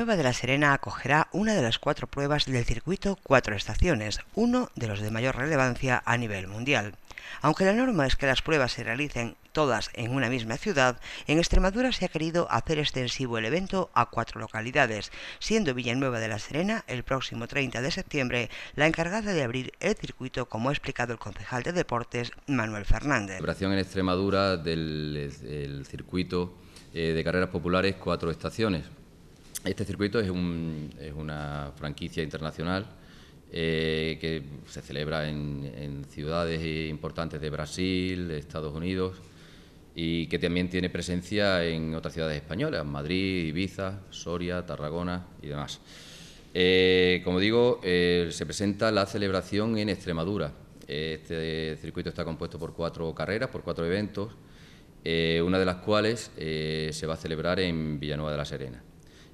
Nueva de la Serena acogerá una de las cuatro pruebas del circuito Cuatro Estaciones, uno de los de mayor relevancia a nivel mundial. Aunque la norma es que las pruebas se realicen todas en una misma ciudad, en Extremadura se ha querido hacer extensivo el evento a cuatro localidades, siendo Villanueva de la Serena el próximo 30 de septiembre la encargada de abrir el circuito, como ha explicado el concejal de deportes Manuel Fernández. La en Extremadura del circuito eh, de carreras populares cuatro estaciones, este circuito es, una franquicia internacional eh, que se celebra en, ciudades importantes de Brasil, de Estados Unidos y que también tiene presencia en otras ciudades españolas, Madrid, Ibiza, Soria, Tarragona y demás. Eh, como digo, eh, se presenta la celebración en Extremadura. Este circuito está compuesto por cuatro carreras, por cuatro eventos, una de las cuales se va a celebrar en Villanueva de la Serena.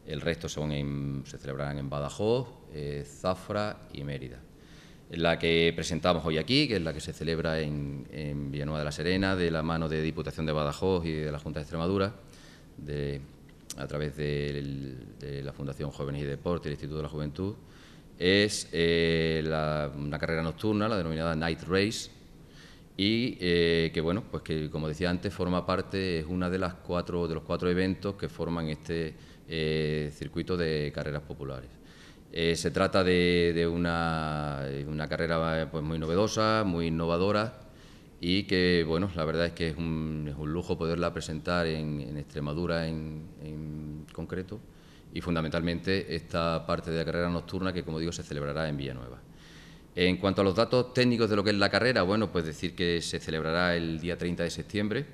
El resto se celebrarán en Badajoz, eh, Zafra y Mérida. La que presentamos hoy aquí, que es la que se celebra en, en Villanueva de la Serena, de la mano de Diputación de Badajoz y de la Junta de Extremadura, a través de, la Fundación Jóvenes y Deporte, el Instituto de la Juventud, es eh, una carrera nocturna, la denominada Night Race, y eh, que bueno, pues que como decía antes, forma parte, es una de las cuatro, de los cuatro eventos que forman este eh, circuito de carreras populares. Eh, se trata de, una, carrera pues, muy novedosa, muy innovadora y que, bueno, la verdad es que es un, lujo poderla presentar en, Extremadura en, en, concreto y fundamentalmente esta parte de la carrera nocturna que, como digo, se celebrará en Villanueva. En cuanto a los datos técnicos de lo que es la carrera, bueno, pues decir que se celebrará el día 30 de septiembre,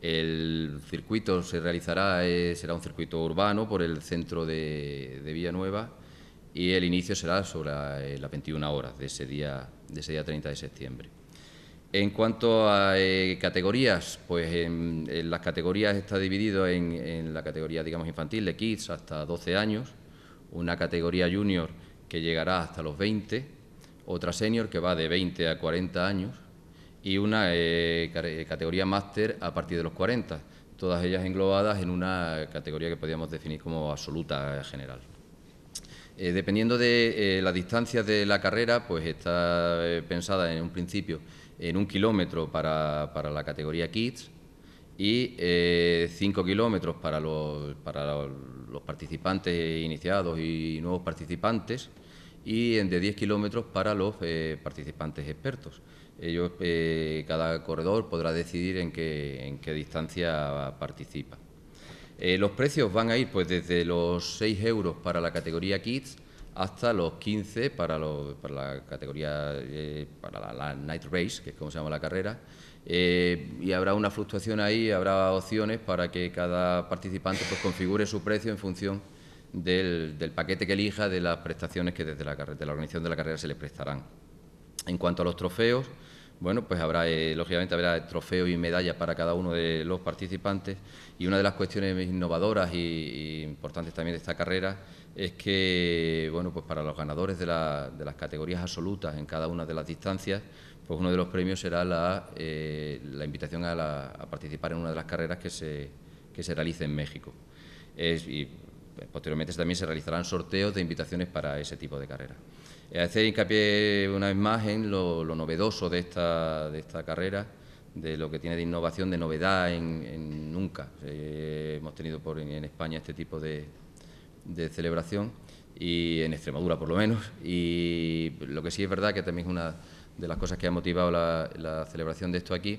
el circuito se realizará, eh, será un circuito urbano por el centro de, Villanueva y el inicio será sobre eh, las 21 horas de ese día, de ese día 30 de septiembre. En cuanto a eh, categorías, pues las categorías está dividido en, en, la categoría, digamos, infantil, de kids hasta 12 años, una categoría junior que llegará hasta los 20, otra senior que va de 20 a 40 años, y una eh, eh, categoría máster a partir de los 40, todas ellas englobadas en una categoría que podríamos definir como absoluta eh, general. dependiendo de las distancias de la carrera, pues está pensada en un principio en un kilómetro para, la categoría Kids y cinco kilómetros para los, para los participantes iniciados y nuevos participantes y de 10 kilómetros para los eh, participantes expertos. Ellos, eh, cada corredor podrá decidir en qué, en qué distancia participa. Eh, los precios van a ir pues, desde los 6 euros para la categoría Kids hasta los 15 para, la categoría, para la, Night Race, que es como se llama la carrera, y habrá una fluctuación ahí, habrá opciones para que cada participante pues, configure su precio en función del, paquete que elija de las prestaciones que desde la, de la organización de la carrera se le prestarán. En cuanto a los trofeos, bueno, pues habrá, eh, lógicamente, habrá trofeos y medallas para cada uno de los participantes. Y una de las cuestiones innovadoras y, importantes también de esta carrera es que, bueno, pues para los ganadores de, las categorías absolutas en cada una de las distancias, pues uno de los premios será la, eh, invitación a, participar en una de las carreras que se, que se realice en México posteriormente también se realizarán sorteos de invitaciones para ese tipo de carreras. Eh, hacer hincapié una vez más en lo, novedoso de esta, de esta carrera, de lo que tiene de innovación, de novedad en, nunca. Eh, hemos tenido por, en España este tipo de, celebración, y en Extremadura por lo menos. Y lo que sí es verdad que también es una de las cosas que ha motivado la celebración de esto aquí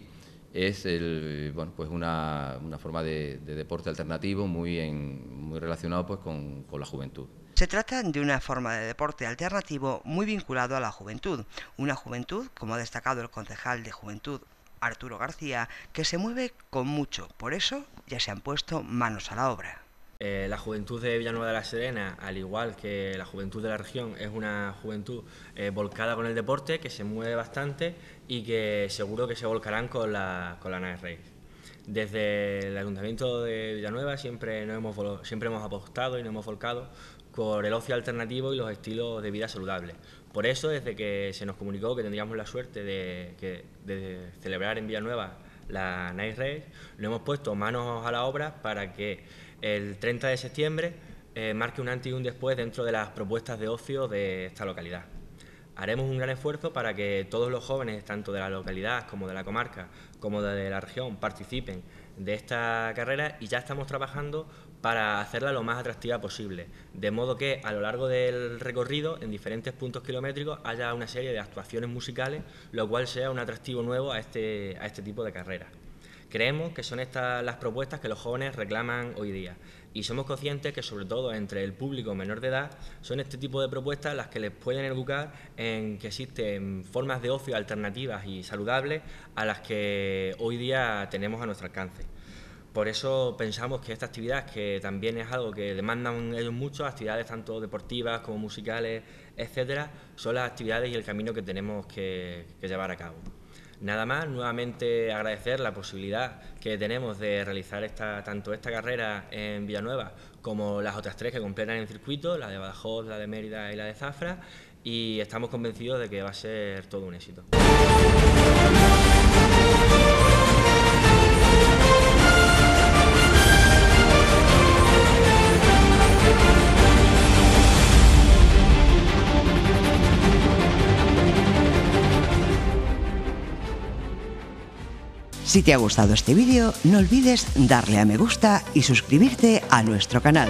es el, bueno, pues una, forma de, deporte alternativo muy, en, muy relacionado pues con, con la juventud. Se trata de una forma de deporte alternativo muy vinculado a la juventud, una juventud, como ha destacado el concejal de juventud Arturo García, que se mueve con mucho, por eso ya se han puesto manos a la obra. Eh, la juventud de Villanueva de la Serena, al igual que la juventud de la región, es una juventud eh, volcada con el deporte, que se mueve bastante y que seguro que se volcarán con la, con la Rey. Desde el Ayuntamiento de Villanueva siempre, nos hemos, siempre hemos apostado y nos hemos volcado por el ocio alternativo y los estilos de vida saludables. Por eso, desde que se nos comunicó que tendríamos la suerte de, de celebrar en Villanueva la Night Race, lo hemos puesto manos a la obra para que el 30 de septiembre eh, marque un antes y un después dentro de las propuestas de ocio de esta localidad. Haremos un gran esfuerzo para que todos los jóvenes, tanto de la localidad como de la comarca, como de la región, participen de esta carrera y ya estamos trabajando para hacerla lo más atractiva posible, de modo que a lo largo del recorrido, en diferentes puntos kilométricos, haya una serie de actuaciones musicales, lo cual sea un atractivo nuevo a este, a este tipo de carreras. Creemos que son estas las propuestas que los jóvenes reclaman hoy día y somos conscientes que sobre todo entre el público menor de edad son este tipo de propuestas las que les pueden educar en que existen formas de ocio alternativas y saludables a las que hoy día tenemos a nuestro alcance. Por eso pensamos que esta actividad, que también es algo que demandan ellos mucho, actividades tanto deportivas como musicales, etcétera, son las actividades y el camino que tenemos que llevar a cabo. Nada más, nuevamente agradecer la posibilidad que tenemos de realizar tanto esta carrera en Villanueva como las otras tres que completan el circuito, la de Badajoz, la de Mérida y la de Zafra, y estamos convencidos de que va a ser todo un éxito. Si te ha gustado este vídeo, no olvides darle a me gusta y suscribirte a nuestro canal.